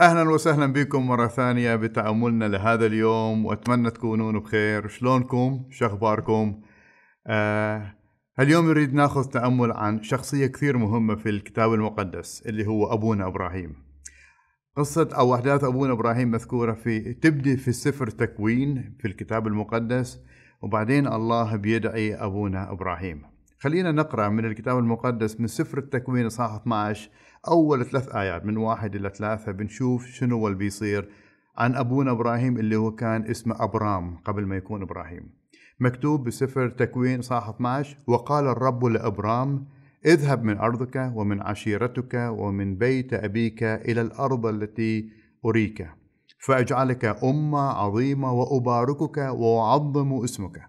اهلا وسهلا بكم مره ثانيه بتعاملنا لهذا اليوم واتمنى تكونون بخير شلونكم شخباركم آه اليوم نريد ناخذ تامل عن شخصيه كثير مهمه في الكتاب المقدس اللي هو ابونا ابراهيم قصة أو أحداث أبونا إبراهيم مذكورة في تبدي في سفر تكوين في الكتاب المقدس وبعدين الله بيدعي أبونا إبراهيم خلينا نقرأ من الكتاب المقدس من سفر التكوين اصحاح 12 أول ثلاث آيات من واحد إلى ثلاثة بنشوف شنو هو اللي بيصير عن أبونا إبراهيم اللي هو كان اسمه أبرام قبل ما يكون إبراهيم مكتوب بسفر تكوين اصحاح 12 وقال الرب لأبرام اذهب من أرضك ومن عشيرتك ومن بيت أبيك إلى الأرض التي أريك فأجعلك أمة عظيمة وأباركك وأعظم اسمك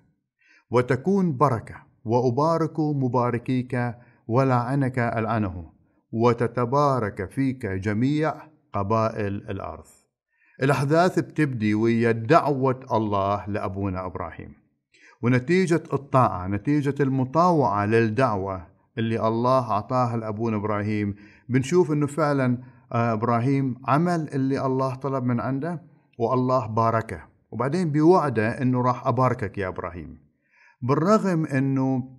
وتكون بركة وأبارك مباركيك ولعنك ألعنه وتتبارك فيك جميع قبائل الأرض الأحداث بتبدي ويا دعوة الله لأبونا إبراهيم ونتيجة الطاعة نتيجة المطاوعة للدعوة اللي الله أعطاها لأبونا إبراهيم بنشوف أنه فعلا آه، إبراهيم عمل اللي الله طلب من عنده والله باركه وبعدين بوعده أنه راح أباركك يا إبراهيم بالرغم انه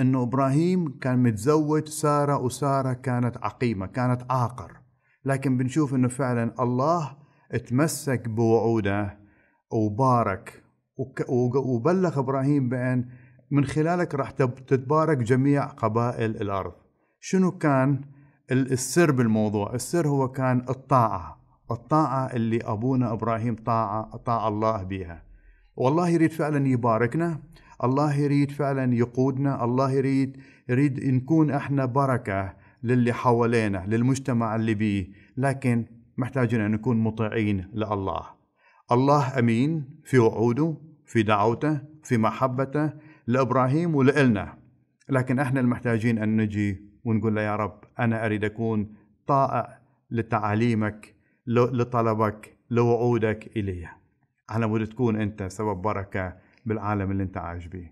انه ابراهيم كان متزوج ساره وساره كانت عقيمه كانت عاقر لكن بنشوف انه فعلا الله تمسك بوعوده وبارك وبلغ ابراهيم بان من خلالك راح تتبارك جميع قبائل الارض شنو كان السر بالموضوع السر هو كان الطاعه الطاعه اللي ابونا ابراهيم طاعه طاع الله بها والله يريد فعلا يباركنا الله يريد فعلا يقودنا الله يريد يريد نكون احنا بركه للي حوالينا للمجتمع اللي بيه لكن محتاجين ان نكون مطيعين لله الله امين في وعوده في دعوته في محبته لابراهيم ولنا لكن احنا المحتاجين ان نجي ونقول له يا رب انا اريد اكون طائع لتعاليمك لطلبك لوعودك الي على مود تكون انت سبب بركه بالعالم اللي انت عايش به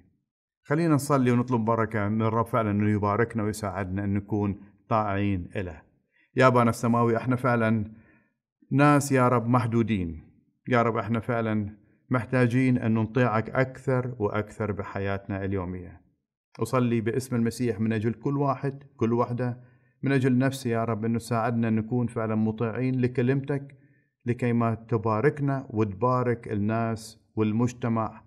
خلينا نصلي ونطلب بركة من الرب فعلا انه يباركنا ويساعدنا ان نكون طائعين له يا بانا السماوي احنا فعلا ناس يا رب محدودين يا رب احنا فعلا محتاجين ان نطيعك اكثر واكثر بحياتنا اليوميه اصلي باسم المسيح من اجل كل واحد كل وحده من اجل نفسي يا رب انه ساعدنا ان نكون فعلا مطيعين لكلمتك لكي ما تباركنا وتبارك الناس والمجتمع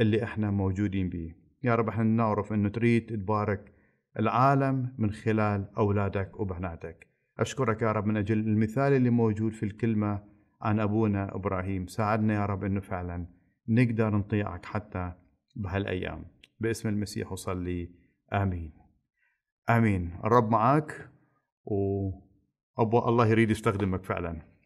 اللي احنا موجودين به يا رب احنا نعرف انه تريد تبارك العالم من خلال اولادك وبناتك اشكرك يا رب من اجل المثال اللي موجود في الكلمه عن ابونا ابراهيم ساعدنا يا رب انه فعلا نقدر نطيعك حتى بهالايام باسم المسيح اصلي امين امين الرب معك و الله يريد يستخدمك فعلا